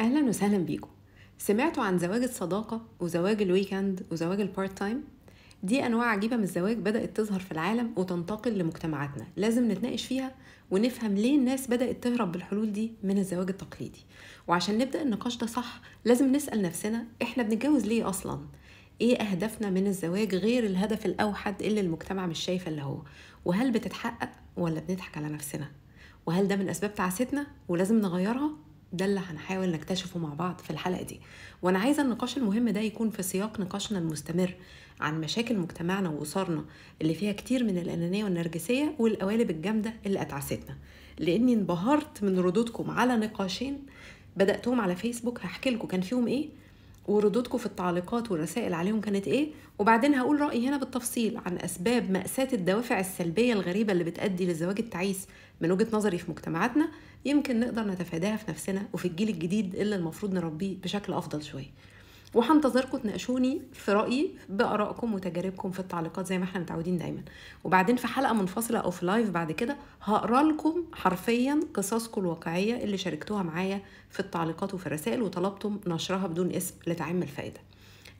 أهلا وسهلا بيكم سمعتوا عن زواج الصداقة وزواج الويكند وزواج البارت تايم دي أنواع عجيبة من الزواج بدأت تظهر في العالم وتنتقل لمجتمعاتنا لازم نتناقش فيها ونفهم ليه الناس بدأت تهرب بالحلول دي من الزواج التقليدي وعشان نبدأ النقاش ده صح لازم نسأل نفسنا إحنا بنتجوز ليه أصلا ايه اهدافنا من الزواج غير الهدف الاوحد اللي المجتمع مش شايفه اللي هو وهل بتتحقق ولا بنضحك على نفسنا وهل ده من اسباب تعاستنا ولازم نغيرها ده اللي هنحاول نكتشفه مع بعض في الحلقه دي وانا عايزه النقاش المهم ده يكون في سياق نقاشنا المستمر عن مشاكل مجتمعنا واسرنا اللي فيها كتير من الانانيه والنرجسيه والقوالب الجامده اللي اتعستنا لاني انبهرت من ردودكم على نقاشين بداتهم على فيسبوك هحكي لكم كان فيهم ايه وردودكم في التعليقات والرسائل عليهم كانت ايه وبعدين هقول رايي هنا بالتفصيل عن اسباب ماساه الدوافع السلبيه الغريبه اللي بتؤدي للزواج التعيس من وجهه نظري في مجتمعاتنا يمكن نقدر نتفاداها في نفسنا وفي الجيل الجديد اللي المفروض نربيه بشكل افضل شويه وهنتظركم تناقشوني في رايي بارائكم وتجاربكم في التعليقات زي ما احنا متعودين دايما وبعدين في حلقه منفصله او في لايف بعد كده هقرا لكم حرفيا قصصكم الواقعيه اللي شاركتوها معايا في التعليقات وفي الرسائل وطلبتم نشرها بدون اسم لتعم الفائده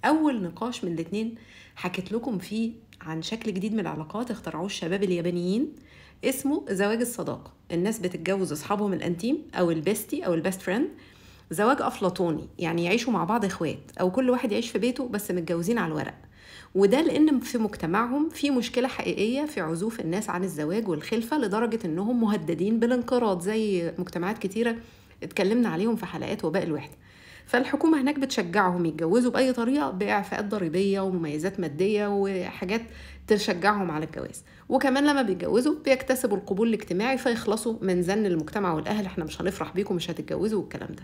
اول نقاش من الاثنين حكيت لكم فيه عن شكل جديد من العلاقات اخترعوه الشباب اليابانيين اسمه زواج الصداقه الناس بتتجوز اصحابهم الانتيم او البيستي او البيست فريند زواج افلاطوني يعني يعيشوا مع بعض اخوات او كل واحد يعيش في بيته بس متجوزين على الورق وده لان في مجتمعهم في مشكله حقيقيه في عزوف الناس عن الزواج والخلفه لدرجه انهم مهددين بالانقراض زي مجتمعات كتيره اتكلمنا عليهم في حلقات وباء الوحده فالحكومه هناك بتشجعهم يتجوزوا باي طريقه باعفاءات ضريبيه ومميزات ماديه وحاجات تشجعهم على الجواز وكمان لما بيتجوزوا بيكتسبوا القبول الاجتماعي فيخلصوا من زن المجتمع والاهل احنا مش هنفرح بيكم مش هتتجوزوا والكلام ده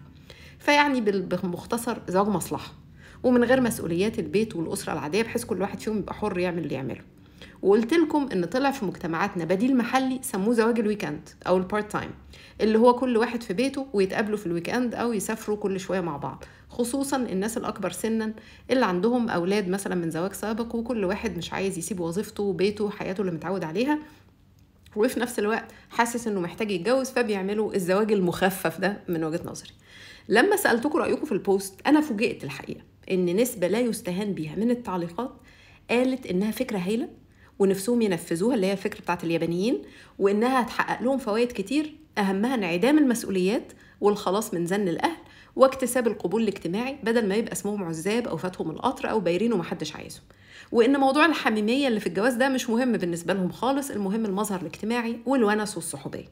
فيعني بمختصر زواج مصلحه ومن غير مسؤوليات البيت والاسره العاديه بحيث كل واحد فيهم يبقى حر يعمل اللي يعمله وقلت لكم ان طلع في مجتمعاتنا بديل محلي سموه زواج الويكند او البارت تايم اللي هو كل واحد في بيته ويتقابلوا في الويكند او يسافروا كل شويه مع بعض خصوصا الناس الاكبر سنا اللي عندهم اولاد مثلا من زواج سابق وكل واحد مش عايز يسيب وظيفته وبيته وحياته اللي متعود عليها وفي نفس الوقت حاسس انه محتاج يتجوز فبيعملوا الزواج المخفف ده من وجهه نظري لما سالتكم رايكم في البوست انا فوجئت الحقيقه ان نسبه لا يستهان بيها من التعليقات قالت انها فكره هايله ونفسهم ينفذوها اللي هي الفكرة بتاعت اليابانيين وإنها هتحقق لهم فوائد كتير أهمها انعدام المسؤوليات والخلاص من زن الأهل واكتساب القبول الاجتماعي بدل ما يبقى اسمهم عزاب او فاتهم القطر او بايرين ومحدش عايزهم وان موضوع الحميميه اللي في الجواز ده مش مهم بالنسبه لهم خالص المهم المظهر الاجتماعي والونس والصحوبيه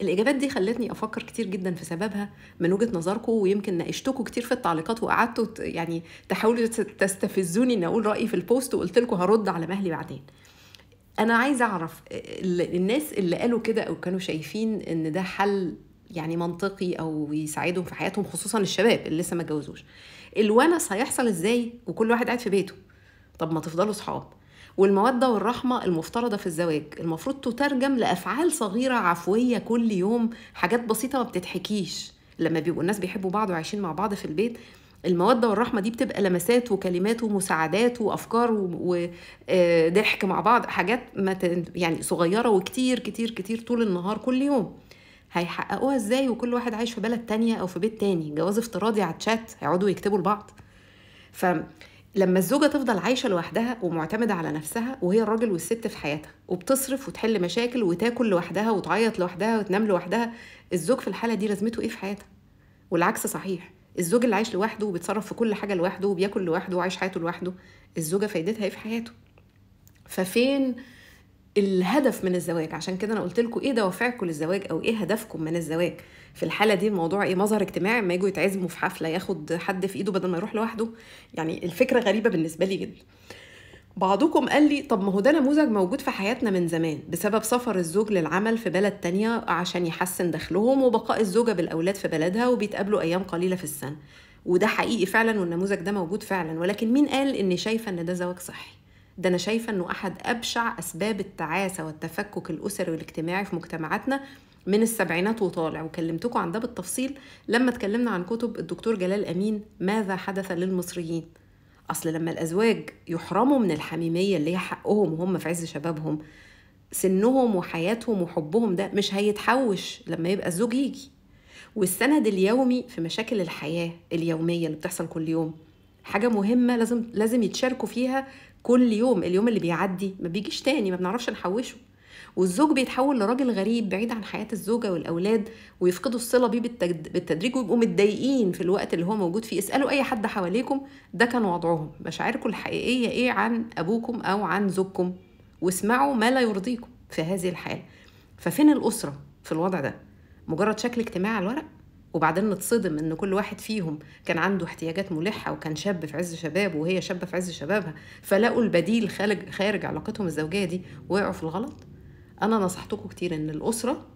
الإجابات دي خلتني أفكر كتير جدا في سببها من وجهة نظركم ويمكن ناقشتكم كتير في التعليقات وقعدتوا يعني تحاولوا تستفزوني إن أقول رأيي في البوست وقلت لكم هرد على مهلي بعدين. انا عايزه اعرف آه، الناس اللي قالوا كده او كانوا شايفين ان ده حل يعني منطقي او يساعدهم في حياتهم خصوصا الشباب اللي لسه ما اتجوزوش الونس هيحصل ازاي وكل واحد قاعد في بيته طب ما تفضلوا صحاب والموده والرحمه المفترضه في الزواج المفروض تترجم لافعال صغيره عفويه كل يوم حاجات بسيطه ما بتتحكيش لما بيبقوا الناس بيحبوا بعض وعايشين مع بعض في البيت المودة والرحمة دي بتبقى لمسات وكلمات ومساعدات وأفكار وضحك آه، مع بعض حاجات ما يعني صغيرة وكتير كتير كتير طول النهار كل يوم هيحققوها ازاي وكل واحد عايش في بلد تانية أو في بيت تاني جواز افتراضي على الشات هيقعدوا يكتبوا لبعض فلما الزوجة تفضل عايشة لوحدها ومعتمدة على نفسها وهي الراجل والست في حياتها وبتصرف وتحل مشاكل وتاكل لوحدها وتعيط لوحدها وتنام لوحدها الزوج في الحالة دي لازمته ايه في حياتها والعكس صحيح الزوج اللي عايش لوحده وبيتصرف في كل حاجه لوحده وبياكل لوحده وعايش حياته لوحده الزوجه فايدتها ايه في حياته ففين الهدف من الزواج عشان كده انا قلت لكم ايه دوافعكم للزواج او ايه هدفكم من الزواج في الحاله دي الموضوع ايه مظهر اجتماعي لما يجوا يتعزموا في حفله ياخد حد في ايده بدل ما يروح لوحده يعني الفكره غريبه بالنسبه لي جدا بعضكم قال لي طب ما هو ده نموذج موجود في حياتنا من زمان بسبب سفر الزوج للعمل في بلد تانية عشان يحسن دخلهم وبقاء الزوجة بالأولاد في بلدها وبيتقابلوا أيام قليلة في السنة وده حقيقي فعلا والنموذج ده موجود فعلا ولكن مين قال إني شايفة إن ده زواج صحي ده أنا شايفة إنه أحد أبشع أسباب التعاسة والتفكك الأسري والاجتماعي في مجتمعاتنا من السبعينات وطالع وكلمتكم عن ده بالتفصيل لما اتكلمنا عن كتب الدكتور جلال أمين ماذا حدث للمصريين اصل لما الازواج يحرموا من الحميميه اللي هي حقهم وهم في عز شبابهم سنهم وحياتهم وحبهم ده مش هيتحوش لما يبقى الزوج يجي والسند اليومي في مشاكل الحياه اليوميه اللي بتحصل كل يوم حاجه مهمه لازم لازم يتشاركوا فيها كل يوم اليوم اللي بيعدي ما بيجيش تاني ما بنعرفش نحوشه والزوج بيتحول لراجل غريب بعيد عن حياه الزوجه والاولاد ويفقدوا الصله بيه بالتدريج ويبقوا متضايقين في الوقت اللي هو موجود فيه اسالوا اي حد حواليكم ده كان وضعهم مشاعركم الحقيقيه ايه عن ابوكم او عن زوجكم واسمعوا ما لا يرضيكم في هذه الحاله ففين الاسره في الوضع ده مجرد شكل اجتماعي على الورق وبعدين نتصدم ان كل واحد فيهم كان عنده احتياجات ملحه وكان شاب في عز شبابه وهي شابه في عز شبابها فلقوا البديل خارج خارج علاقتهم الزوجيه دي وقعوا في الغلط انا نصحتكم كتير ان الاسره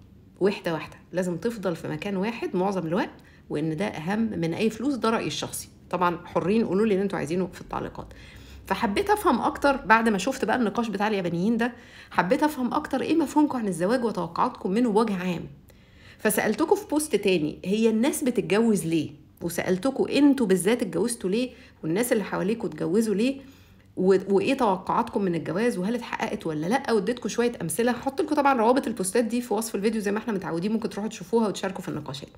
وحده واحده لازم تفضل في مكان واحد معظم الوقت وان ده اهم من اي فلوس ده رايي الشخصي طبعا حرين قولوا لي اللي انتوا عايزينه في التعليقات فحبيت افهم اكتر بعد ما شفت بقى النقاش بتاع اليابانيين ده حبيت افهم اكتر ايه مفهومكم عن الزواج وتوقعاتكم منه بوجه عام فسالتكم في بوست تاني هي الناس بتتجوز ليه وسالتكم انتوا بالذات اتجوزتوا ليه والناس اللي حواليكوا اتجوزوا ليه وايه توقعاتكم من الجواز وهل اتحققت ولا لا واديتكم شويه امثله هحط لكم طبعا روابط البوستات دي في وصف الفيديو زي ما احنا متعودين ممكن تروحوا تشوفوها وتشاركوا في النقاشات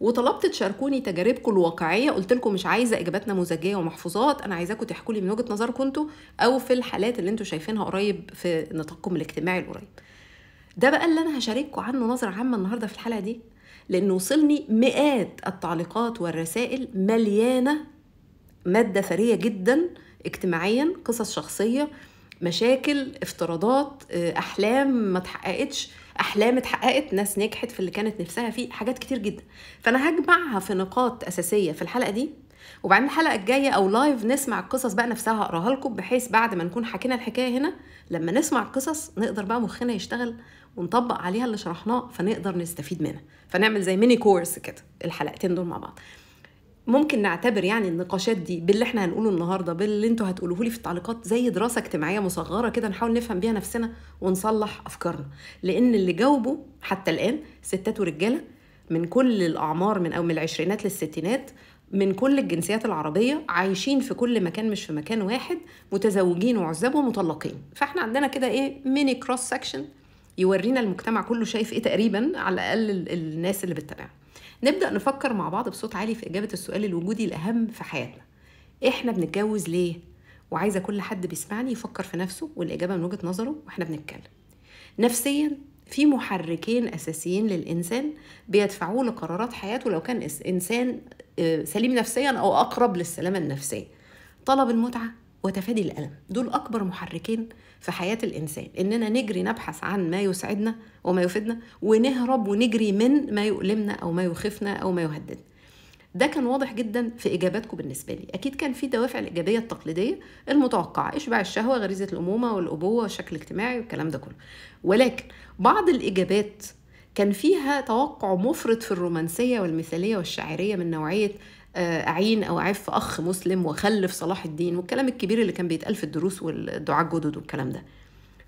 وطلبت تشاركوني تجاربكم الواقعيه قلت لكم مش عايزه اجابات نموذجيه ومحفوظات انا عايزاكم تحكوا لي من وجهه نظركم انتوا او في الحالات اللي انتوا شايفينها قريب في نطاقكم الاجتماعي القريب ده بقى اللي انا هشارككم عنه نظره عامه النهارده في الحلقه دي لان وصلني مئات التعليقات والرسائل مليانه مادة ثرية جدا اجتماعيا قصص شخصية مشاكل افتراضات آه، احلام ما اتحققتش احلام اتحققت ناس نجحت في اللي كانت نفسها فيه حاجات كتير جدا فانا هجمعها في نقاط اساسيه في الحلقه دي وبعدين الحلقه الجايه او لايف نسمع القصص بقى نفسها اقراها لكم بحيث بعد ما نكون حكينا الحكايه هنا لما نسمع القصص نقدر بقى مخنا يشتغل ونطبق عليها اللي شرحناه فنقدر نستفيد منها فنعمل زي ميني كورس كده الحلقتين دول مع بعض ممكن نعتبر يعني النقاشات دي باللي احنا هنقوله النهارده باللي انتوا هتقولوه لي في التعليقات زي دراسه اجتماعيه مصغره كده نحاول نفهم بيها نفسنا ونصلح افكارنا لان اللي جاوبوا حتى الان ستات ورجاله من كل الاعمار من او من العشرينات للستينات من كل الجنسيات العربية عايشين في كل مكان مش في مكان واحد متزوجين وعزاب ومطلقين فاحنا عندنا كده ايه ميني كروس سكشن يورينا المجتمع كله شايف ايه تقريبا على الاقل الناس اللي بتتابعنا نبدأ نفكر مع بعض بصوت عالي في إجابة السؤال الوجودي الأهم في حياتنا إحنا بنتجوز ليه؟ وعايزة كل حد بيسمعني يفكر في نفسه والإجابة من وجهة نظره وإحنا بنتكلم نفسيا في محركين أساسيين للإنسان بيدفعوه لقرارات حياته لو كان إنسان آه، سليم نفسيا أو أقرب للسلامة النفسية طلب المتعة وتفادي الألم دول أكبر محركين في حياة الإنسان إننا نجري نبحث عن ما يسعدنا وما يفيدنا ونهرب ونجري من ما يؤلمنا أو ما يخفنا أو ما يهددنا ده كان واضح جدا في اجاباتكم بالنسبه لي اكيد كان في دوافع الايجابيه التقليديه المتوقعه اشباع الشهوه غريزه الامومه والابوه والشكل الاجتماعي والكلام ده كله ولكن بعض الاجابات كان فيها توقع مفرط في الرومانسيه والمثاليه والشعريه من نوعيه أعين آه، أو أعف أخ مسلم وخلف صلاح الدين والكلام الكبير اللي كان بيتقال في الدروس والدعاء الجدد والكلام ده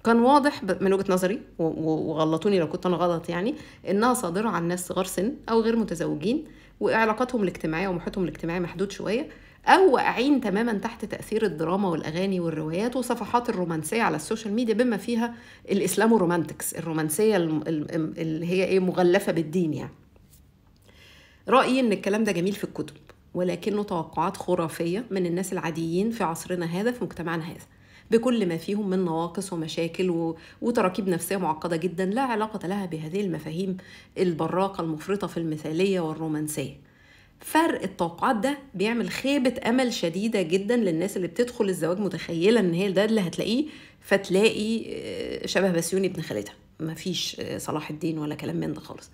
كان واضح من وجهه نظري وغلطوني لو كنت انا غلط يعني انها صادره عن ناس صغار سن او غير متزوجين وعلاقاتهم الاجتماعيه ومحيطهم الاجتماعي محدود شويه او واقعين تماما تحت تاثير الدراما والاغاني والروايات وصفحات الرومانسيه على السوشيال ميديا بما فيها الاسلام رومانتكس الرومانسيه اللي هي ايه مغلفه بالدين يعني رايي ان الكلام ده جميل في الكتب ولكنه توقعات خرافية من الناس العاديين في عصرنا هذا في مجتمعنا هذا بكل ما فيهم من نواقص ومشاكل و... وتراكيب نفسية معقدة جدا لا علاقة لها بهذه المفاهيم البراقة المفرطة في المثالية والرومانسية فرق التوقعات ده بيعمل خيبة أمل شديدة جدا للناس اللي بتدخل الزواج متخيلة إن هي ده اللي هتلاقيه فتلاقي آه، شبه بسيوني ابن خالتها مفيش آه، صلاح الدين ولا كلام من ده خالص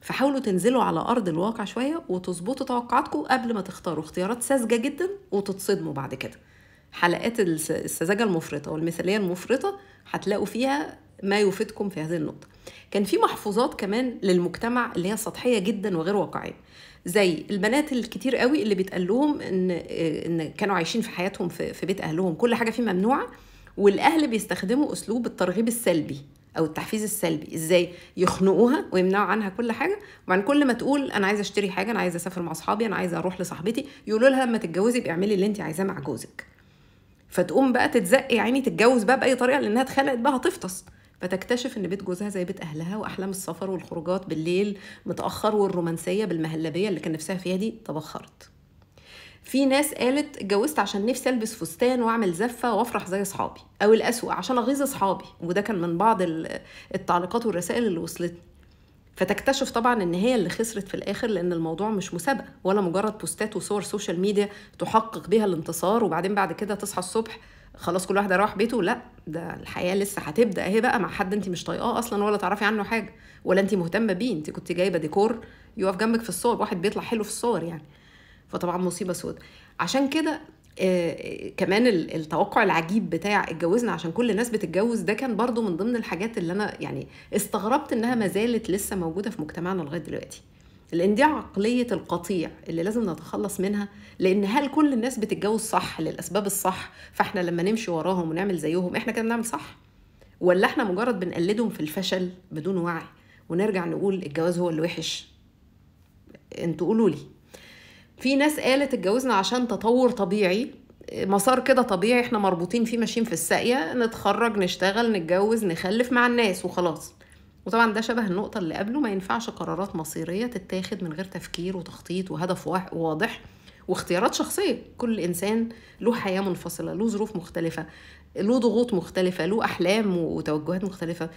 فحاولوا تنزلوا على ارض الواقع شويه وتظبطوا توقعاتكم قبل ما تختاروا اختيارات ساذجه جدا وتتصدموا بعد كده حلقات السذاجه المفرطه والمثاليه المفرطه هتلاقوا فيها ما يفيدكم في هذه النقطه كان في محفوظات كمان للمجتمع اللي هي سطحيه جدا وغير واقعيه زي البنات الكتير قوي اللي بيتقال لهم ان ان كانوا عايشين في حياتهم في, بيت اهلهم كل حاجه فيه ممنوعه والاهل بيستخدموا اسلوب الترغيب السلبي او التحفيز السلبي ازاي يخنقوها ويمنعوا عنها كل حاجه وبعد كل ما تقول انا عايزه اشتري حاجه انا عايزه اسافر مع اصحابي انا عايزه اروح لصاحبتي يقولوا لها لما تتجوزي ابقي اعملي اللي انت عايزاه مع جوزك فتقوم بقى تتزقي يا عيني تتجوز بقى باي طريقه لانها اتخلقت بقى هتفطس فتكتشف ان بيت جوزها زي بيت اهلها واحلام السفر والخروجات بالليل متاخر والرومانسيه بالمهلبيه اللي كان نفسها فيها دي تبخرت في ناس قالت اتجوزت عشان نفسي البس فستان واعمل زفه وافرح زي اصحابي او الاسوأ عشان اغيظ اصحابي وده كان من بعض التعليقات والرسائل اللي وصلتني فتكتشف طبعا ان هي اللي خسرت في الاخر لان الموضوع مش مسابقه ولا مجرد بوستات وصور سوشيال ميديا تحقق بها الانتصار وبعدين بعد كده تصحى الصبح خلاص كل واحده راح بيته لا ده الحياه لسه هتبدا اهي بقى مع حد انت مش طايقاه اصلا ولا تعرفي عنه حاجه ولا انت مهتمه بيه انت كنت جايبه ديكور يقف جنبك في الصور واحد بيطلع حلو في الصور يعني فطبعا مصيبه سود عشان كده آه, آه، كمان التوقع العجيب بتاع اتجوزنا عشان كل الناس بتتجوز ده كان برضو من ضمن الحاجات اللي انا يعني استغربت انها ما زالت لسه موجوده في مجتمعنا لغايه دلوقتي لان دي عقليه القطيع اللي لازم نتخلص منها لان هل كل الناس بتتجوز صح للاسباب الصح فاحنا لما نمشي وراهم ونعمل زيهم احنا كده بنعمل صح ولا احنا مجرد بنقلدهم في الفشل بدون وعي ونرجع نقول الجواز هو اللي وحش انتوا قولوا لي في ناس قالت اتجوزنا عشان تطور طبيعي مسار كده طبيعي احنا مربوطين فيه ماشيين في الساقيه نتخرج نشتغل نتجوز نخلف مع الناس وخلاص وطبعا ده شبه النقطة اللي قبله ما ينفعش قرارات مصيرية تتاخد من غير تفكير وتخطيط وهدف واضح واختيارات شخصية كل إنسان له حياة منفصلة له ظروف مختلفة له ضغوط مختلفة له أحلام وتوجهات مختلفة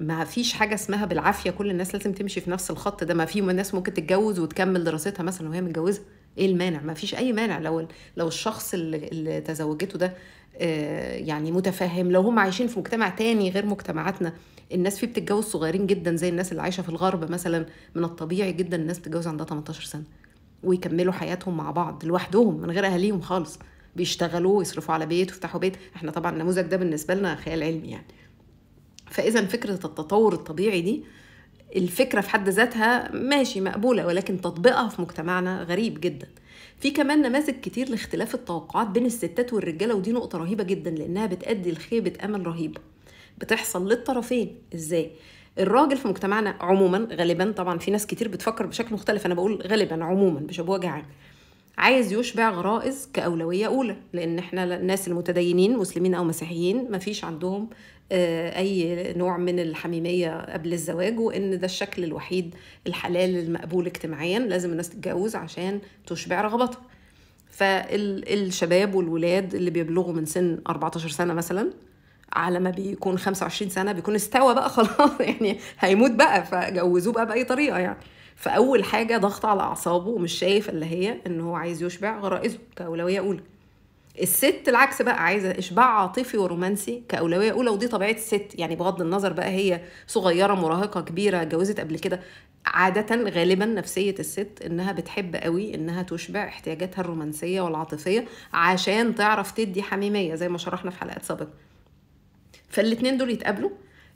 ما فيش حاجة اسمها بالعافية كل الناس لازم تمشي في نفس الخط ده ما في ناس ممكن تتجوز وتكمل دراستها مثلا وهي متجوزة ايه المانع ما فيش اي مانع لو لو الشخص اللي تزوجته ده آه، يعني متفهم لو هم عايشين في مجتمع تاني غير مجتمعاتنا الناس فيه بتتجوز صغيرين جدا زي الناس اللي عايشه في الغرب مثلا من الطبيعي جدا الناس تتجوز عندها 18 سنه ويكملوا حياتهم مع بعض لوحدهم من غير اهاليهم خالص بيشتغلوا ويصرفوا على بيت ويفتحوا بيت احنا طبعا النموذج ده بالنسبه لنا خيال علمي يعني فاذا فكره التطور الطبيعي دي الفكرة في حد ذاتها ماشي مقبولة ولكن تطبيقها في مجتمعنا غريب جدا في كمان نماذج كتير لاختلاف التوقعات بين الستات والرجالة ودي نقطة رهيبة جدا لأنها بتأدي لخيبة أمل رهيبة بتحصل للطرفين إزاي؟ الراجل في مجتمعنا عموما غالبا طبعا في ناس كتير بتفكر بشكل مختلف أنا بقول غالبا عموما مش بشبوجة عام عايز يشبع غرائز كأولوية أولى لأن إحنا الناس المتدينين مسلمين أو مسيحيين مفيش عندهم آه، اي نوع من الحميميه قبل الزواج وان ده الشكل الوحيد الحلال المقبول اجتماعيا لازم الناس تتجوز عشان تشبع رغبتها فالشباب والولاد اللي بيبلغوا من سن 14 سنه مثلا على ما بيكون 25 سنه بيكون استوى بقى خلاص يعني هيموت بقى فجوزوه بقى باي طريقه يعني فاول حاجه ضغط على اعصابه ومش شايف اللي هي ان هو عايز يشبع غرائزه كاولويه اولى الست العكس بقى عايزه اشباع عاطفي ورومانسي كاولويه اولى ودي طبيعه الست يعني بغض النظر بقى هي صغيره مراهقه كبيره اتجوزت قبل كده عادة غالبا نفسية الست انها بتحب قوي انها تشبع احتياجاتها الرومانسية والعاطفية عشان تعرف تدي حميمية زي ما شرحنا في حلقات سابقة فالاتنين دول يتقابلوا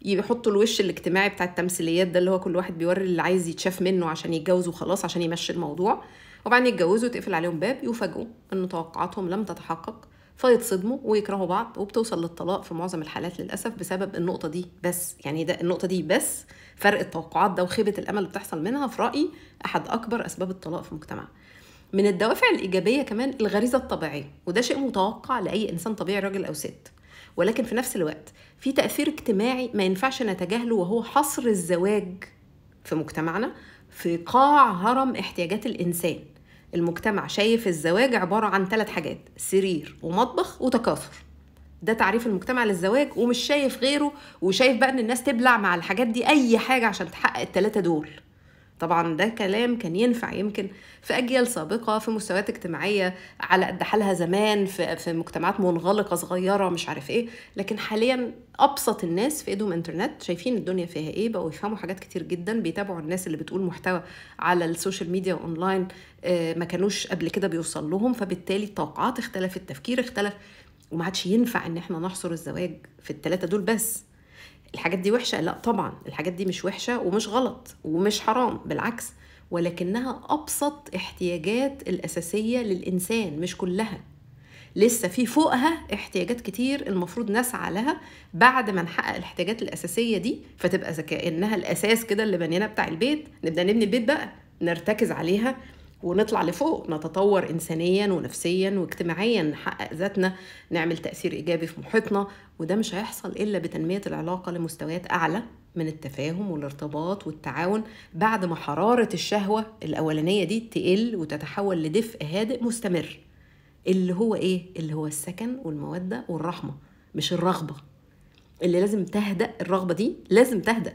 يحطوا الوش الاجتماعي بتاع التمثيليات ده اللي هو كل واحد بيوري اللي عايز يتشاف منه عشان يتجوز وخلاص عشان يمشي الموضوع وبعدين يتجوزوا وتقفل عليهم باب يفاجئوا ان توقعاتهم لم تتحقق فيتصدموا ويكرهوا بعض وبتوصل للطلاق في معظم الحالات للاسف بسبب النقطه دي بس يعني ده النقطه دي بس فرق التوقعات ده وخيبه الامل اللي بتحصل منها في رايي احد اكبر اسباب الطلاق في مجتمعنا من الدوافع الايجابيه كمان الغريزه الطبيعيه وده شيء متوقع لاي انسان طبيعي راجل او ست ولكن في نفس الوقت في تاثير اجتماعي ما ينفعش نتجاهله وهو حصر الزواج في مجتمعنا في قاع هرم احتياجات الانسان المجتمع شايف الزواج عبارة عن ثلاث حاجات سرير ومطبخ وتكاثر ده تعريف المجتمع للزواج ومش شايف غيره وشايف بقى ان الناس تبلع مع الحاجات دي اي حاجه عشان تحقق التلاته دول طبعا ده كلام كان ينفع يمكن في اجيال سابقه في مستويات اجتماعيه على قد حالها زمان في, في مجتمعات منغلقه صغيره مش عارف ايه لكن حاليا ابسط الناس في ايدهم انترنت شايفين الدنيا فيها ايه بقوا يفهموا حاجات كتير جدا بيتابعوا الناس اللي بتقول محتوى على السوشيال ميديا اونلاين آه، ما كانوش قبل كده بيوصل لهم فبالتالي التوقعات اختلفت التفكير اختلف وما عادش ينفع ان احنا نحصر الزواج في الثلاثه دول بس الحاجات دي وحشه لا طبعا الحاجات دي مش وحشه ومش غلط ومش حرام بالعكس ولكنها ابسط احتياجات الاساسيه للانسان مش كلها لسه في فوقها احتياجات كتير المفروض نسعى لها بعد ما نحقق الاحتياجات الاساسيه دي فتبقى كانها الاساس كده اللي بنينا بتاع البيت نبدا نبني البيت بقى نرتكز عليها ونطلع لفوق نتطور انسانيا ونفسيا واجتماعيا نحقق ذاتنا نعمل تاثير ايجابي في محيطنا وده مش هيحصل الا بتنميه العلاقه لمستويات اعلى من التفاهم والارتباط والتعاون بعد ما حراره الشهوه الاولانيه دي تقل وتتحول لدفء هادئ مستمر اللي هو ايه اللي هو السكن والموده والرحمه مش الرغبه اللي لازم تهدأ الرغبه دي لازم تهدأ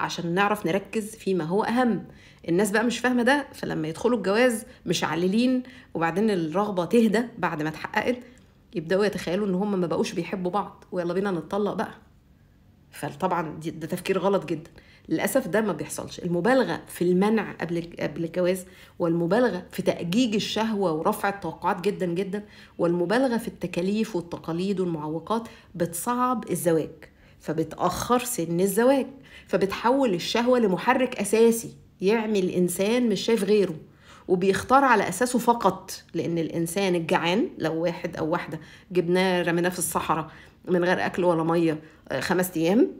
عشان نعرف نركز فيما هو أهم الناس بقى مش فاهمة ده فلما يدخلوا الجواز مشعللين وبعدين الرغبة تهدى بعد ما اتحققت يبدأوا يتخيلوا إن هم ما بقوش بيحبوا بعض ويلا بينا نتطلق بقى فطبعا ده تفكير غلط جدا للاسف ده ما بيحصلش المبالغه في المنع قبل قبل الجواز والمبالغه في تاجيج الشهوه ورفع التوقعات جدا جدا والمبالغه في التكاليف والتقاليد والمعوقات بتصعب الزواج فبتاخر سن الزواج فبتحول الشهوة لمحرك أساسي يعمل الإنسان مش شايف غيره وبيختار على اساسه فقط لان الانسان الجعان لو واحد او واحده جبناه رميناه في الصحراء من غير اكل ولا ميه آه، خمس ايام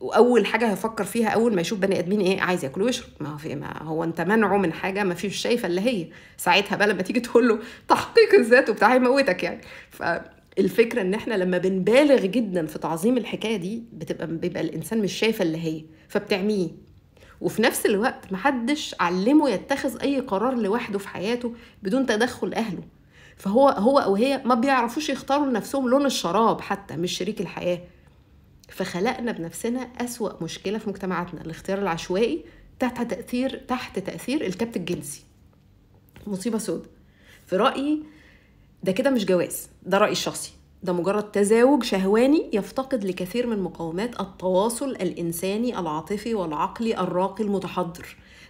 واول حاجه هيفكر فيها اول ما يشوف بني ادمين ايه عايز ياكل ويشرب ما هو في ما هو انت منعه من حاجه ما فيش شايفه الا هي ساعتها بقى لما تيجي تقول له تحقيق الذات وبتاع هيموتك يعني ف الفكره ان احنا لما بنبالغ جدا في تعظيم الحكايه دي بتبقى بيبقى الانسان مش شايفه اللي هي فبتعميه وفي نفس الوقت محدش علمه يتخذ اي قرار لوحده في حياته بدون تدخل اهله فهو هو او هي ما بيعرفوش يختاروا لنفسهم لون الشراب حتى مش شريك الحياه فخلقنا بنفسنا اسوا مشكله في مجتمعاتنا الاختيار العشوائي تحت تاثير تحت تاثير الكبت الجنسي مصيبه سوداء في رايي ده كده مش جواز ده رأيي الشخصي ده مجرد تزاوج شهواني يفتقد لكثير من مقومات التواصل الإنساني العاطفي والعقلي الراقي المتحضر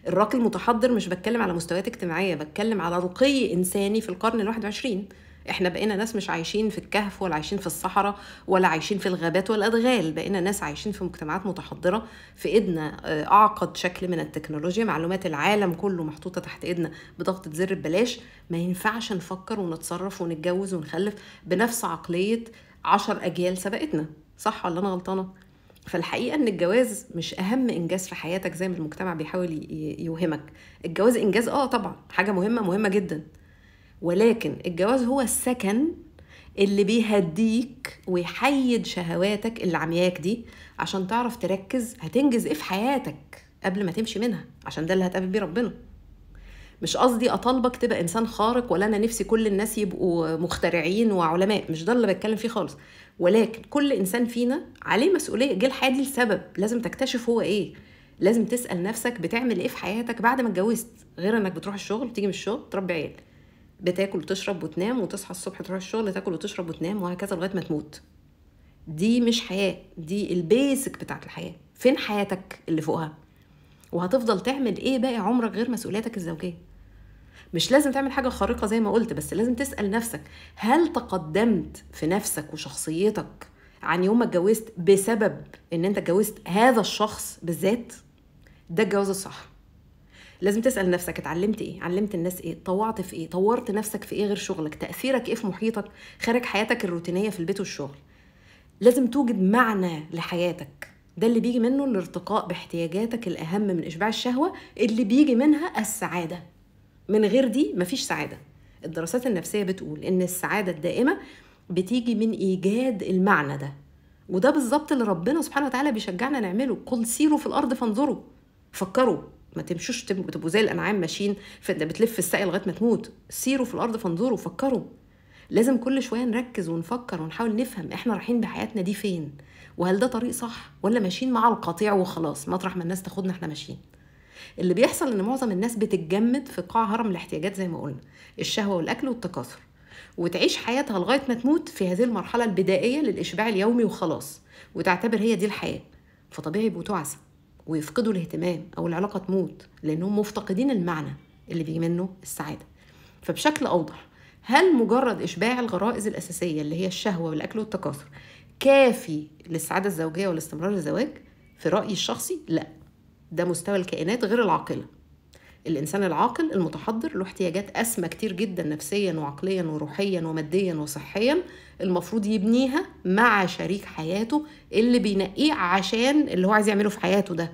الراقي المتحضر مش بتكلم على مستويات اجتماعية بتكلم على رقي إنساني في القرن الواحد وعشرين احنا بقينا ناس مش عايشين في الكهف ولا عايشين في الصحراء ولا عايشين في الغابات والادغال بقينا ناس عايشين في مجتمعات متحضره في ايدنا آه، اعقد شكل من التكنولوجيا معلومات العالم كله محطوطه تحت ايدنا بضغطه زر ببلاش ما ينفعش نفكر ونتصرف ونتجوز ونخلف بنفس عقليه عشر اجيال سبقتنا صح ولا انا غلطانه فالحقيقه ان الجواز مش اهم انجاز في حياتك زي ما المجتمع بيحاول يوهمك الجواز انجاز اه طبعا حاجه مهمه مهمه جدا ولكن الجواز هو السكن اللي بيهديك ويحيد شهواتك اللي عمياك دي عشان تعرف تركز هتنجز ايه في حياتك قبل ما تمشي منها عشان ده اللي هتقابل بيه ربنا مش قصدي اطالبك تبقى انسان خارق ولا انا نفسي كل الناس يبقوا مخترعين وعلماء مش ده اللي بتكلم فيه خالص ولكن كل انسان فينا عليه مسؤوليه جه الحياه دي لسبب لازم تكتشف هو ايه لازم تسال نفسك بتعمل ايه في حياتك بعد ما اتجوزت غير انك بتروح الشغل تيجي من الشغل تربي عيال بتاكل وتشرب وتنام وتصحى الصبح تروح الشغل تاكل وتشرب وتنام وهكذا لغايه ما تموت دي مش حياه دي البيسك بتاعت الحياه فين حياتك اللي فوقها وهتفضل تعمل ايه باقي عمرك غير مسؤولياتك الزوجيه مش لازم تعمل حاجه خارقه زي ما قلت بس لازم تسال نفسك هل تقدمت في نفسك وشخصيتك عن يوم ما اتجوزت بسبب ان انت اتجوزت هذا الشخص بالذات ده الجواز الصح لازم تسال نفسك اتعلمت ايه علمت الناس ايه طوعت في ايه طورت نفسك في ايه غير شغلك تاثيرك ايه في محيطك خارج حياتك الروتينيه في البيت والشغل لازم توجد معنى لحياتك ده اللي بيجي منه الارتقاء باحتياجاتك الاهم من اشباع الشهوه اللي بيجي منها السعاده من غير دي مفيش سعاده الدراسات النفسيه بتقول ان السعاده الدائمه بتيجي من ايجاد المعنى ده وده بالظبط اللي ربنا سبحانه وتعالى بيشجعنا نعمله قل سيروا في الارض فانظروا فكروا ما تمشوش تبقوا زي الانعام ماشيين بتلف الساقيه لغايه ما تموت سيروا في الارض فانظروا فكروا لازم كل شويه نركز ونفكر ونحاول نفهم احنا رايحين بحياتنا دي فين وهل ده طريق صح ولا ماشيين مع القطيع وخلاص مطرح ما الناس تاخدنا احنا ماشيين اللي بيحصل ان معظم الناس بتتجمد في قاع هرم الاحتياجات زي ما قلنا الشهوه والاكل والتكاثر وتعيش حياتها لغايه ما تموت في هذه المرحله البدائيه للاشباع اليومي وخلاص وتعتبر هي دي الحياه فطبيعي يبقوا تعسى ويفقدوا الاهتمام او العلاقه تموت لانهم مفتقدين المعنى اللي بيجي منه السعاده فبشكل اوضح هل مجرد اشباع الغرائز الاساسيه اللي هي الشهوه والاكل والتكاثر كافي للسعاده الزوجيه والاستمرار الزواج في رايي الشخصي لا ده مستوى الكائنات غير العاقله الانسان العاقل المتحضر له احتياجات اسمى كتير جدا نفسيا وعقليا وروحيا وماديا وصحيا المفروض يبنيها مع شريك حياته اللي بينقيه عشان اللي هو عايز يعمله في حياته ده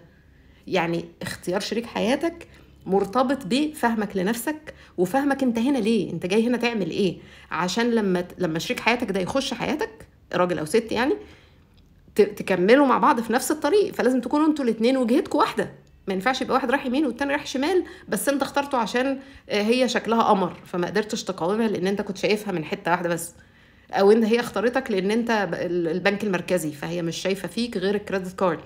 يعني اختيار شريك حياتك مرتبط بفهمك لنفسك وفهمك انت هنا ليه انت جاي هنا تعمل ايه عشان لما لما شريك حياتك ده يخش حياتك راجل او ست يعني تكملوا مع بعض في نفس الطريق فلازم تكونوا انتوا الاثنين وجهتكم واحده ما ينفعش يبقى واحد رايح يمين والتاني رايح شمال بس انت اخترته عشان آه، هي شكلها قمر فما قدرتش تقاومها لان انت كنت شايفها من حته واحده بس او ان هي اختارتك لان انت البنك المركزي فهي مش شايفه فيك غير الكريدت كارد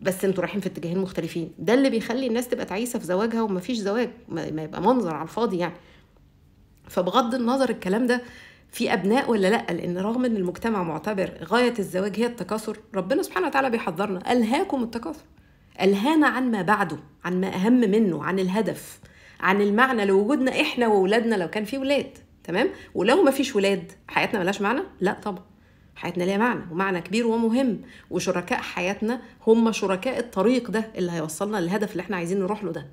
بس انتوا رايحين في اتجاهين مختلفين ده اللي بيخلي الناس تبقى تعيسه في زواجها ومفيش زواج ما يبقى منظر على الفاضي يعني فبغض النظر الكلام ده في ابناء ولا لا لان رغم ان المجتمع معتبر غايه الزواج هي التكاثر ربنا سبحانه وتعالى بيحذرنا الهاكم التكاثر الهانا عن ما بعده عن ما اهم منه عن الهدف عن المعنى لوجودنا احنا واولادنا لو كان في ولاد تمام ولو ما فيش ولاد حياتنا ملاش معنى لا طبعا حياتنا ليها معنى ومعنى كبير ومهم وشركاء حياتنا هم شركاء الطريق ده اللي هيوصلنا للهدف اللي احنا عايزين نروح له ده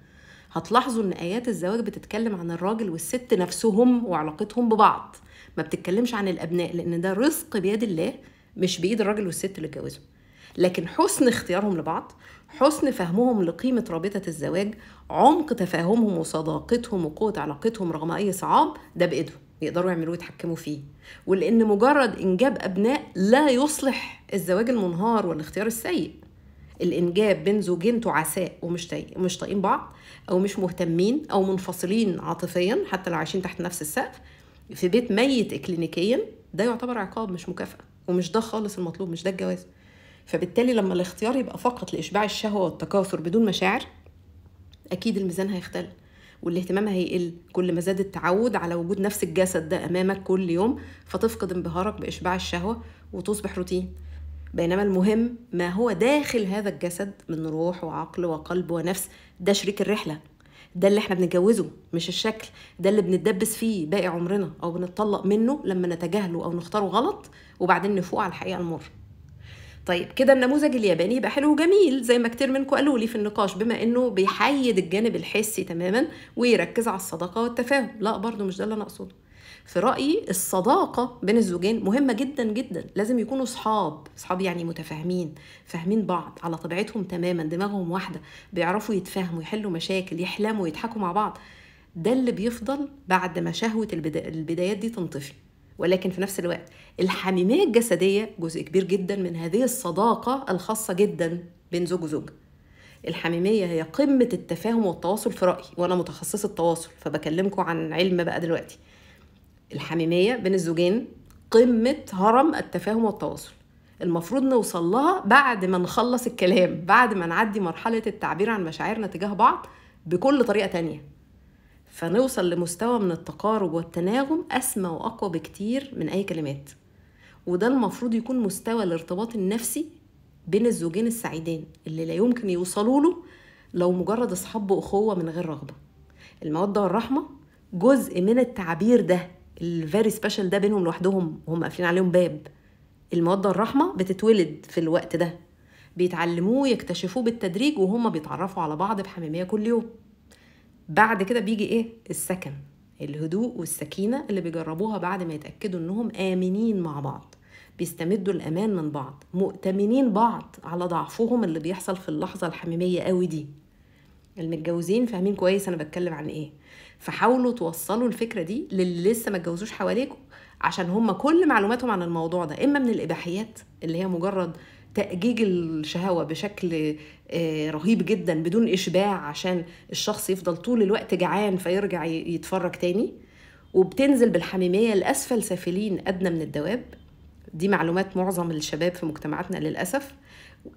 هتلاحظوا ان ايات الزواج بتتكلم عن الراجل والست نفسهم وعلاقتهم ببعض ما بتتكلمش عن الابناء لان ده رزق بيد الله مش بايد الراجل والست اللي اتجوزوا لكن حسن اختيارهم لبعض حسن فهمهم لقيمة رابطة الزواج عمق تفاهمهم وصداقتهم وقوة علاقتهم رغم أي صعاب ده بإيدهم يقدروا يعملوه ويتحكموا فيه ولان مجرد انجاب ابناء لا يصلح الزواج المنهار والاختيار السيء الانجاب بين زوجين تعساء ومش مش طايقين بعض او مش مهتمين او منفصلين عاطفيا حتى لو عايشين تحت نفس السقف في بيت ميت اكلينيكيا ده يعتبر عقاب مش مكافاه ومش ده خالص المطلوب مش ده الجواز فبالتالي لما الاختيار يبقى فقط لاشباع الشهوه والتكاثر بدون مشاعر اكيد الميزان هيختل والاهتمام هيقل كل ما زاد التعود على وجود نفس الجسد ده أمامك كل يوم فتفقد انبهارك بإشباع الشهوة وتصبح روتين بينما المهم ما هو داخل هذا الجسد من روح وعقل وقلب ونفس ده شريك الرحلة ده اللي احنا بنتجوزه مش الشكل ده اللي بنتدبس فيه باقي عمرنا او بنتطلق منه لما نتجاهله او نختاره غلط وبعدين نفوق على الحقيقه المره طيب كده النموذج الياباني يبقى حلو وجميل زي ما كتير منكم قالوا لي في النقاش بما انه بيحيد الجانب الحسي تماما ويركز على الصداقه والتفاهم لا برضو مش ده اللي انا اقصده في رايي الصداقه بين الزوجين مهمه جدا جدا لازم يكونوا اصحاب اصحاب يعني متفاهمين فاهمين بعض على طبيعتهم تماما دماغهم واحده بيعرفوا يتفاهموا يحلوا مشاكل يحلموا يضحكوا مع بعض ده اللي بيفضل بعد ما شهوه البدا... البدايات دي تنطفي ولكن في نفس الوقت الحميمية الجسدية جزء كبير جدا من هذه الصداقة الخاصة جدا بين زوج وزوجة الحميمية هي قمة التفاهم والتواصل في رأيي وأنا متخصصة التواصل فبكلمكم عن علم بقى دلوقتي الحميمية بين الزوجين قمة هرم التفاهم والتواصل المفروض نوصل لها بعد ما نخلص الكلام بعد ما نعدي مرحلة التعبير عن مشاعرنا تجاه بعض بكل طريقة تانية فنوصل لمستوى من التقارب والتناغم أسمى وأقوى بكتير من أي كلمات وده المفروض يكون مستوى الارتباط النفسي بين الزوجين السعيدين اللي لا يمكن يوصلوا له لو مجرد اصحاب واخوه من غير رغبه الموده والرحمه جزء من التعبير ده الفيري سبيشال ده بينهم لوحدهم وهم قافلين عليهم باب الموده والرحمه بتتولد في الوقت ده بيتعلموه ويكتشفوه بالتدريج وهما بيتعرفوا على بعض بحميميه كل يوم بعد كده بيجي ايه السكن الهدوء والسكينة اللي بيجربوها بعد ما يتأكدوا إنهم آمنين مع بعض بيستمدوا الأمان من بعض مؤتمنين بعض على ضعفهم اللي بيحصل في اللحظة الحميمية قوي دي المتجوزين فاهمين كويس أنا بتكلم عن إيه فحاولوا توصلوا الفكرة دي للي لسه متجوزوش حواليكم عشان هم كل معلوماتهم عن الموضوع ده اما من الاباحيات اللي هي مجرد تأجيج الشهوة بشكل آه، رهيب جدا بدون إشباع عشان الشخص يفضل طول الوقت جعان فيرجع يتفرج تاني وبتنزل بالحميمية لأسفل سافلين أدنى من الدواب دي معلومات معظم الشباب في مجتمعاتنا للأسف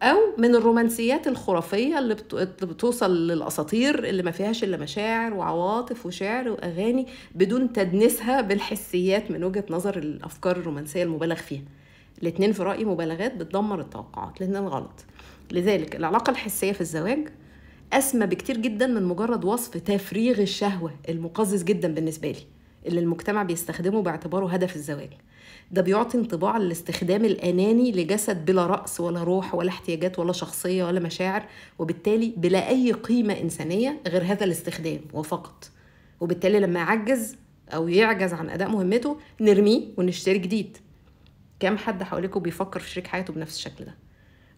او من الرومانسيات الخرافيه اللي بتوصل للاساطير اللي ما فيهاش الا مشاعر وعواطف وشعر واغاني بدون تدنيسها بالحسيات من وجهه نظر الافكار الرومانسيه المبالغ فيها الاتنين في رايي مبالغات بتدمر التوقعات لان غلط لذلك العلاقه الحسيه في الزواج اسمى بكتير جدا من مجرد وصف تفريغ الشهوه المقزز جدا بالنسبه لي اللي المجتمع بيستخدمه باعتباره هدف الزواج ده بيعطي انطباع الاستخدام الأناني لجسد بلا رأس ولا روح ولا احتياجات ولا شخصية ولا مشاعر وبالتالي بلا أي قيمة إنسانية غير هذا الاستخدام وفقط وبالتالي لما يعجز أو يعجز عن أداء مهمته نرميه ونشتري جديد كم حد حواليكم بيفكر في شريك حياته بنفس الشكل ده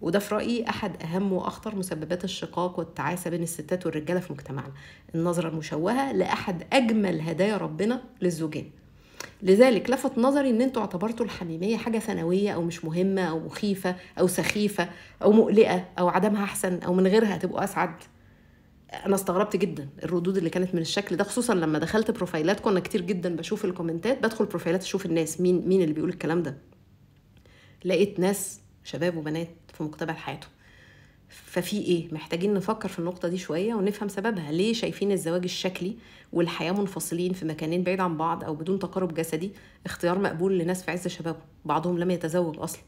وده في رأيي أحد أهم وأخطر مسببات الشقاق والتعاسة بين الستات والرجالة في مجتمعنا النظرة المشوهة لأحد أجمل هدايا ربنا للزوجين لذلك لفت نظري ان انتوا اعتبرتوا الحميميه حاجه ثانويه او مش مهمه او مخيفه او سخيفه او مقلقه او عدمها احسن او من غيرها هتبقوا اسعد انا استغربت جدا الردود اللي كانت من الشكل ده خصوصا لما دخلت بروفايلاتكم انا كتير جدا بشوف الكومنتات بدخل بروفايلات اشوف الناس مين مين اللي بيقول الكلام ده لقيت ناس شباب وبنات في مقتبل حياتهم ففي ايه محتاجين نفكر في النقطه دي شويه ونفهم سببها ليه شايفين الزواج الشكلي والحياه منفصلين في مكانين بعيد عن بعض او بدون تقارب جسدي اختيار مقبول لناس في عز شبابهم بعضهم لم يتزوج اصلا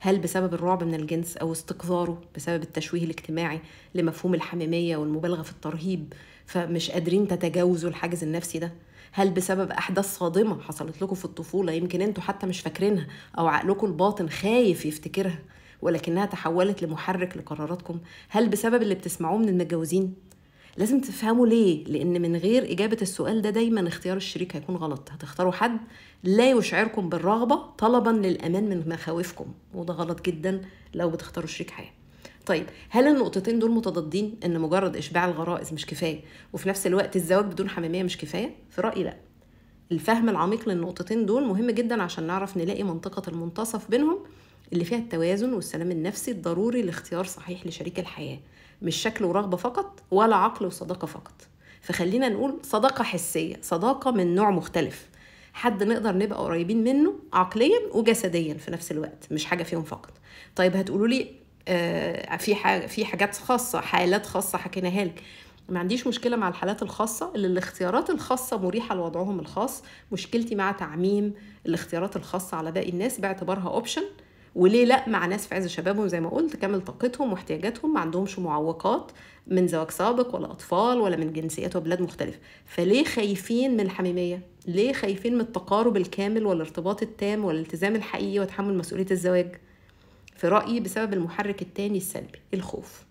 هل بسبب الرعب من الجنس او استقذاره بسبب التشويه الاجتماعي لمفهوم الحميميه والمبالغه في الترهيب فمش قادرين تتجاوزوا الحاجز النفسي ده هل بسبب احداث صادمه حصلت لكم في الطفوله يمكن انتوا حتى مش فاكرينها او عقلكم الباطن خايف يفتكرها ولكنها تحولت لمحرك لقراراتكم هل بسبب اللي بتسمعوه من المتجوزين لازم تفهموا ليه لان من غير اجابه السؤال ده دايما اختيار الشريك هيكون غلط هتختاروا حد لا يشعركم بالرغبه طلبا للامان من مخاوفكم وده غلط جدا لو بتختاروا شريك حياه طيب هل النقطتين دول متضادين ان مجرد اشباع الغرائز مش كفايه وفي نفس الوقت الزواج بدون حميميه مش كفايه في رايي لا الفهم العميق للنقطتين دول مهم جدا عشان نعرف نلاقي منطقه المنتصف بينهم اللي فيها التوازن والسلام النفسي الضروري لاختيار صحيح لشريك الحياة مش شكل ورغبة فقط ولا عقل وصداقة فقط فخلينا نقول صداقة حسية صداقة من نوع مختلف حد نقدر نبقى قريبين منه عقليا وجسديا في نفس الوقت مش حاجة فيهم فقط طيب هتقولوا لي آه في حاجة في حاجات خاصة حالات خاصة حكيناها لك ما عنديش مشكله مع الحالات الخاصه اللي الاختيارات الخاصه مريحه لوضعهم الخاص مشكلتي مع تعميم الاختيارات الخاصه على باقي الناس باعتبارها اوبشن وليه لا مع ناس في عز شبابهم زي ما قلت كامل طاقتهم واحتياجاتهم ما عندهمش معوقات من زواج سابق ولا اطفال ولا من جنسيات وبلاد مختلفه فليه خايفين من الحميميه ليه خايفين من التقارب الكامل والارتباط التام والالتزام الحقيقي وتحمل مسؤوليه الزواج في رايي بسبب المحرك التاني السلبي الخوف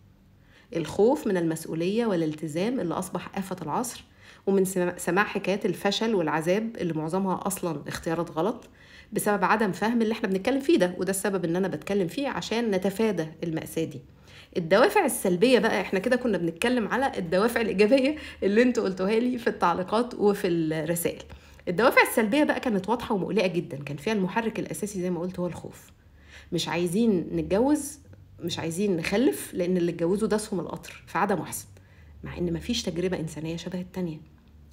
الخوف من المسؤوليه والالتزام اللي اصبح افه العصر ومن سماع حكايات الفشل والعذاب اللي معظمها اصلا اختيارات غلط بسبب عدم فهم اللي احنا بنتكلم فيه ده وده السبب ان انا بتكلم فيه عشان نتفادى المأساة دي الدوافع السلبية بقى احنا كده كنا بنتكلم على الدوافع الإيجابية اللي انتوا قلتوها لي في التعليقات وفي الرسائل الدوافع السلبية بقى كانت واضحة ومقلقة جدا كان فيها المحرك الأساسي زي ما قلت هو الخوف مش عايزين نتجوز مش عايزين نخلف لأن اللي اتجوزوا داسهم القطر فعدم محسن مع إن مفيش تجربة إنسانية شبه التانية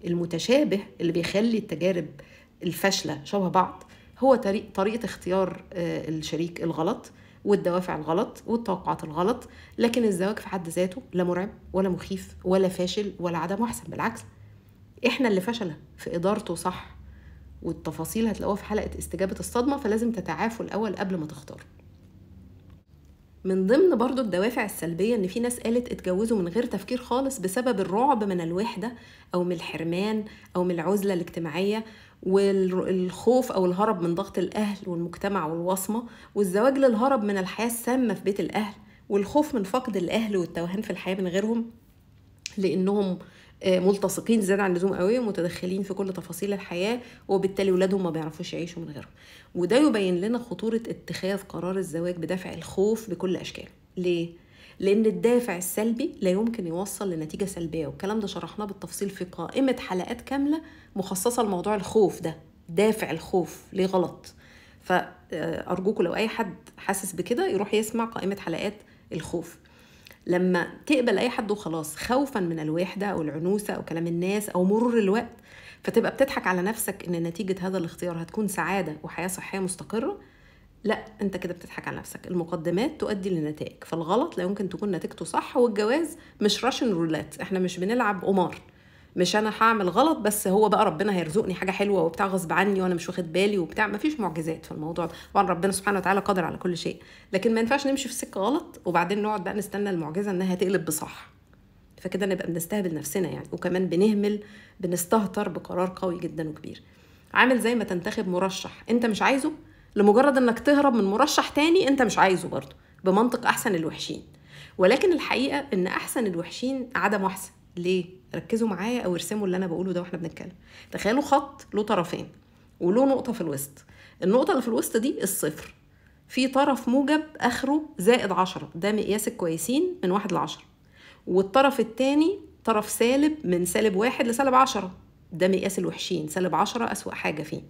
المتشابه اللي بيخلي التجارب الفاشله شبه بعض هو طريق طريقه اختيار آه، الشريك الغلط والدوافع الغلط والتوقعات الغلط لكن الزواج في حد ذاته لا مرعب ولا مخيف ولا فاشل ولا عدم احسن بالعكس احنا اللي فشلة في ادارته صح والتفاصيل هتلاقوها في حلقه استجابه الصدمه فلازم تتعافوا الاول قبل ما تختاروا من ضمن برضو الدوافع السلبية إن في ناس قالت اتجوزوا من غير تفكير خالص بسبب الرعب من الوحدة أو من الحرمان أو من العزلة الاجتماعية والخوف او الهرب من ضغط الاهل والمجتمع والوصمه والزواج للهرب من الحياه السامه في بيت الاهل والخوف من فقد الاهل والتوهان في الحياه من غيرهم لانهم آه، ملتصقين زيادة عن اللزوم قوي ومتدخلين في كل تفاصيل الحياة وبالتالي ولادهم ما بيعرفوش يعيشوا من غيرهم وده يبين لنا خطورة اتخاذ قرار الزواج بدافع الخوف بكل أشكاله ليه؟ لأن الدافع السلبي لا يمكن يوصل لنتيجة سلبية والكلام ده شرحناه بالتفصيل في قائمة حلقات كاملة مخصصة لموضوع الخوف ده دافع الخوف ليه غلط فأرجوكم لو أي حد حاسس بكده يروح يسمع قائمة حلقات الخوف لما تقبل أي حد وخلاص خوفا من الوحدة أو العنوسة أو كلام الناس أو مرور الوقت فتبقى بتضحك على نفسك إن نتيجة هذا الاختيار هتكون سعادة وحياة صحية مستقرة لا انت كده بتضحك على نفسك المقدمات تؤدي لنتائج فالغلط لا يمكن تكون نتيجته صح والجواز مش راشن رولات احنا مش بنلعب قمار مش انا هعمل غلط بس هو بقى ربنا هيرزقني حاجه حلوه وبتاع غصب عني وانا مش واخد بالي وبتاع مفيش معجزات في الموضوع طبعا ربنا سبحانه وتعالى قادر على كل شيء لكن ما ينفعش نمشي في سكه غلط وبعدين نقعد بقى نستنى المعجزه انها تقلب بصح فكده نبقى بنستهبل نفسنا يعني وكمان بنهمل بنستهتر بقرار قوي جدا وكبير عامل زي ما تنتخب مرشح انت مش عايزه لمجرد انك تهرب من مرشح تاني انت مش عايزه برضه بمنطق احسن الوحشين ولكن الحقيقه ان احسن الوحشين عدم احسن ليه ركزوا معايا او ارسموا اللي انا بقوله ده واحنا بنتكلم تخيلوا خط له طرفين وله نقطه في الوسط النقطه اللي في الوسط دي الصفر في طرف موجب اخره زائد عشرة ده مقياس الكويسين من واحد لعشرة والطرف الثاني طرف سالب من سالب واحد لسالب عشرة ده مقياس الوحشين سالب عشرة أسوأ حاجة فيه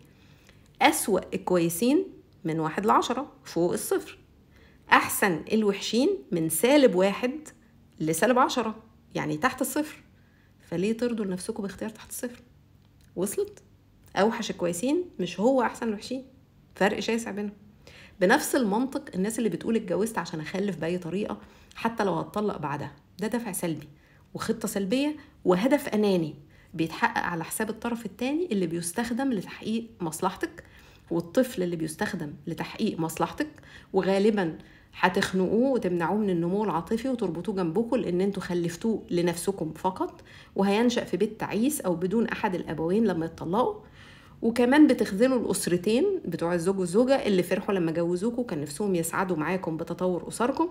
أسوأ الكويسين من واحد لعشرة فوق الصفر أحسن الوحشين من سالب واحد لسالب عشرة يعني تحت الصفر فليه ترضوا لنفسكم باختيار تحت الصفر وصلت أوحش الكويسين مش هو أحسن الوحشين فرق شاسع بينهم بنفس المنطق الناس اللي بتقول اتجوزت عشان اخلف باي طريقه حتى لو هتطلق بعدها ده دفع سلبي وخطه سلبيه وهدف اناني بيتحقق على حساب الطرف الثاني اللي بيستخدم لتحقيق مصلحتك والطفل اللي بيستخدم لتحقيق مصلحتك وغالبا هتخنقوه وتمنعوه من النمو العاطفي وتربطوه جنبكم لان انتوا خلفتوه لنفسكم فقط وهينشا في بيت تعيس او بدون احد الابوين لما يتطلقوا وكمان بتخذلوا الاسرتين بتوع الزوج والزوجه اللي فرحوا لما جوزوكوا كان نفسهم يسعدوا معاكم بتطور اسركم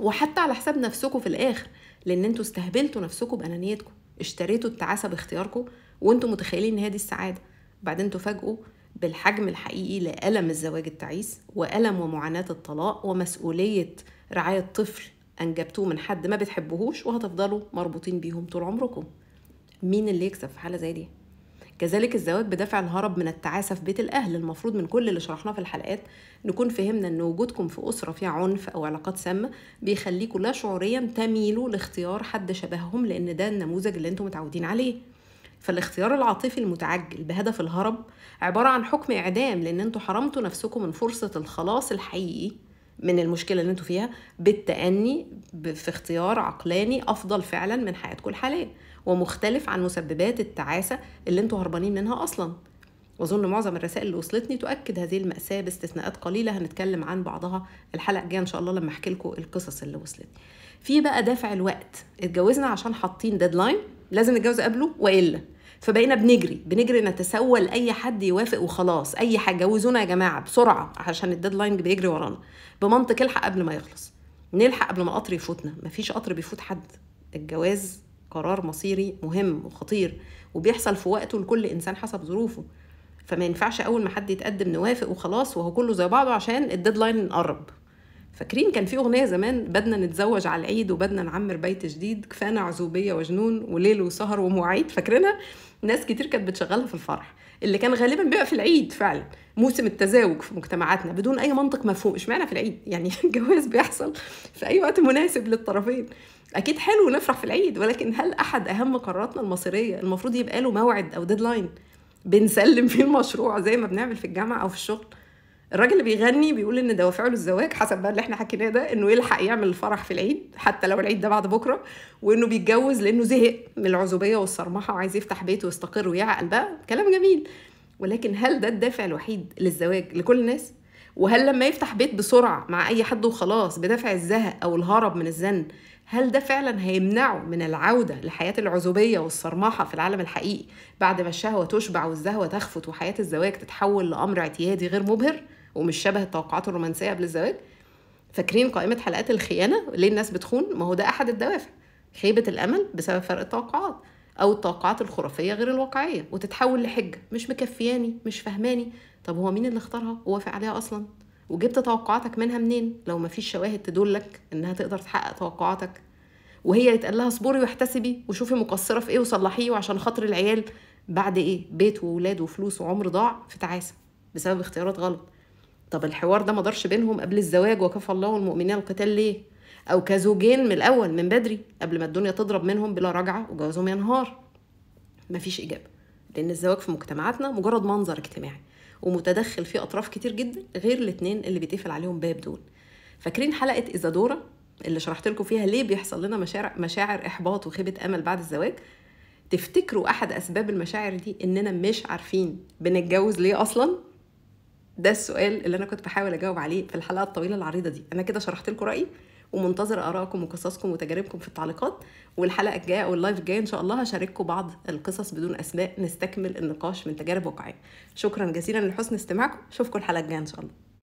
وحتى على حساب نفسكم في الاخر لان انتوا استهبلتوا نفسكم بانانيتكم اشتريتوا التعاسه باختياركم وانتوا متخيلين ان هي دي السعاده بعدين تفاجئوا بالحجم الحقيقي لألم الزواج التعيس وألم ومعاناة الطلاق ومسؤولية رعاية طفل أنجبتوه من حد ما بتحبهوش وهتفضلوا مربوطين بيهم طول عمركم مين اللي يكسب في حالة زي دي؟ كذلك الزواج بدافع الهرب من التعاسة في بيت الأهل المفروض من كل اللي شرحناه في الحلقات نكون فهمنا أن وجودكم في أسرة فيها عنف أو علاقات سامة بيخليكم لا شعوريا تميلوا لاختيار حد شبههم لأن ده النموذج اللي أنتم متعودين عليه فالاختيار العاطفي المتعجل بهدف الهرب عبارة عن حكم إعدام لأن انتوا حرمتوا نفسكم من فرصة الخلاص الحقيقي من المشكلة اللي انتوا فيها بالتأني في اختيار عقلاني أفضل فعلا من حياتكم الحالية ومختلف عن مسببات التعاسة اللي انتوا هربانين منها أصلا وأظن معظم الرسائل اللي وصلتني تؤكد هذه المأساة باستثناءات قليلة هنتكلم عن بعضها الحلقة الجاية إن شاء الله لما أحكي لكم القصص اللي وصلتني في بقى دافع الوقت اتجوزنا عشان حاطين ديدلاين لازم نتجوز قبله والا فبقينا بنجري بنجري نتسول اي حد يوافق وخلاص اي حاجه جوزونا يا جماعه بسرعه عشان الديدلاين بيجري ورانا بمنطق الحق قبل ما يخلص نلحق قبل ما قطر يفوتنا مفيش قطر بيفوت حد الجواز قرار مصيري مهم وخطير وبيحصل في وقته لكل انسان حسب ظروفه فما ينفعش اول ما حد يتقدم نوافق وخلاص وهو كله زي بعضه عشان الديدلاين قرب فاكرين كان في اغنيه زمان بدنا نتزوج على العيد وبدنا نعمر بيت جديد كفانا عزوبيه وجنون وليل وسهر ومواعيد فاكرينها ناس كتير كانت بتشغلها في الفرح اللي كان غالبا بيبقى في العيد فعلا موسم التزاوج في مجتمعاتنا بدون اي منطق مفهوم اشمعنى في العيد يعني الجواز بيحصل في اي وقت مناسب للطرفين اكيد حلو نفرح في العيد ولكن هل احد اهم قراراتنا المصيريه المفروض يبقى له موعد او ديدلاين بنسلم فيه المشروع زي ما بنعمل في الجامعه او في الشغل الراجل اللي بيغني بيقول ان دوافعه للزواج حسب بقى اللي احنا حكيناه ده انه يلحق يعمل الفرح في العيد حتى لو العيد ده بعد بكره وانه بيتجوز لانه زهق من العزوبيه والصرمحه وعايز يفتح بيت ويستقر ويعقل بقى كلام جميل ولكن هل ده الدافع الوحيد للزواج لكل الناس وهل لما يفتح بيت بسرعه مع اي حد وخلاص بدافع الزهق او الهرب من الزن هل ده فعلا هيمنعه من العودة لحياة العزوبية والصرمحه في العالم الحقيقي بعد ما الشهوة تشبع والزهوة تخفت وحياة الزواج تتحول لأمر اعتيادي غير مبهر؟ ومش شبه التوقعات الرومانسيه قبل الزواج فاكرين قائمه حلقات الخيانه ليه الناس بتخون ما هو ده احد الدوافع خيبه الامل بسبب فرق التوقعات او التوقعات الخرافيه غير الواقعيه وتتحول لحجه مش مكفياني مش فهماني طب هو مين اللي اختارها ووافق عليها اصلا وجبت توقعاتك منها منين لو مفيش شواهد تدلك انها تقدر تحقق توقعاتك وهي يتقال لها اصبري واحتسبي وشوفي مقصره في ايه وصلحيه وعشان خاطر العيال بعد ايه بيت واولاد وفلوس وعمر ضاع في تعاسه بسبب اختيارات غلط طب الحوار ده ما دارش بينهم قبل الزواج وكفى الله المؤمنين القتال ليه او كزوجين من الاول من بدري قبل ما الدنيا تضرب منهم بلا رجعه وجوازهم ينهار مفيش اجابه لان الزواج في مجتمعاتنا مجرد منظر اجتماعي ومتدخل فيه اطراف كتير جدا غير الاتنين اللي بيتقفل عليهم باب دول فاكرين حلقه ايزادورا اللي شرحت لكم فيها ليه بيحصل لنا مشاعر مشاعر احباط وخيبه امل بعد الزواج تفتكروا احد اسباب المشاعر دي اننا مش عارفين بنتجوز ليه اصلا ده السؤال اللي انا كنت بحاول اجاوب عليه في الحلقه الطويله العريضه دي انا كده شرحت لكم رايي ومنتظر ارائكم وقصصكم وتجاربكم في التعليقات والحلقه الجايه او اللايف الجاي ان شاء الله هشارككم بعض القصص بدون اسماء نستكمل النقاش من تجارب واقعيه شكرا جزيلا لحسن استماعكم اشوفكم الحلقه الجايه ان شاء الله